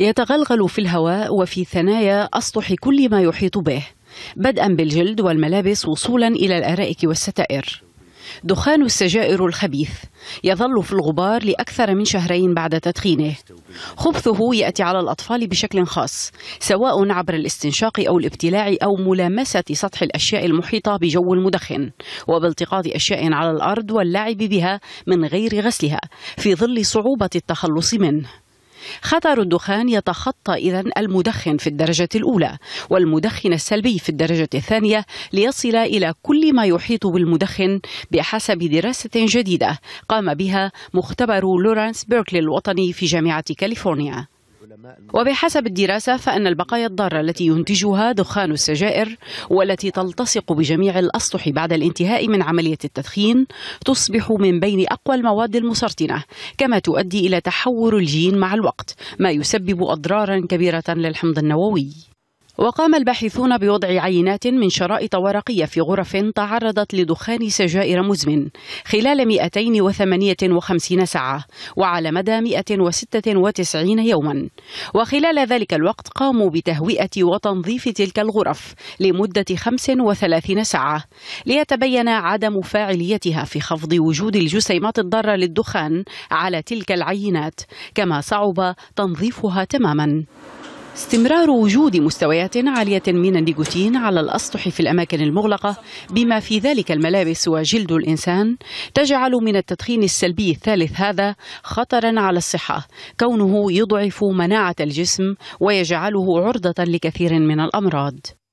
يتغلغل في الهواء وفي ثنايا أسطح كل ما يحيط به بدءا بالجلد والملابس وصولا إلى الأرائك والستائر دخان السجائر الخبيث يظل في الغبار لأكثر من شهرين بعد تدخينه خبثه يأتي على الأطفال بشكل خاص سواء عبر الاستنشاق أو الابتلاع أو ملامسة سطح الأشياء المحيطة بجو المدخن وبالتقاط أشياء على الأرض واللعب بها من غير غسلها في ظل صعوبة التخلص منه خطر الدخان يتخطى إذا المدخن في الدرجة الأولى والمدخن السلبي في الدرجة الثانية ليصل إلى كل ما يحيط بالمدخن بحسب دراسة جديدة قام بها مختبر لورانس بيركلي الوطني في جامعة كاليفورنيا وبحسب الدراسة فإن البقايا الضارة التي ينتجها دخان السجائر والتي تلتصق بجميع الأسطح بعد الانتهاء من عملية التدخين تصبح من بين أقوى المواد المسرطنة كما تؤدي إلى تحور الجين مع الوقت ما يسبب أضرارا كبيرة للحمض النووي وقام الباحثون بوضع عينات من شرائط ورقية في غرف تعرضت لدخان سجائر مزمن خلال 258 ساعة وعلى مدى 196 يوما وخلال ذلك الوقت قاموا بتهوئة وتنظيف تلك الغرف لمدة 35 ساعة ليتبين عدم فاعليتها في خفض وجود الجسيمات الضارة للدخان على تلك العينات كما صعب تنظيفها تماما استمرار وجود مستويات عالية من النيكوتين على الأسطح في الأماكن المغلقة بما في ذلك الملابس وجلد الإنسان تجعل من التدخين السلبي الثالث هذا خطرا على الصحة كونه يضعف مناعة الجسم ويجعله عرضة لكثير من الأمراض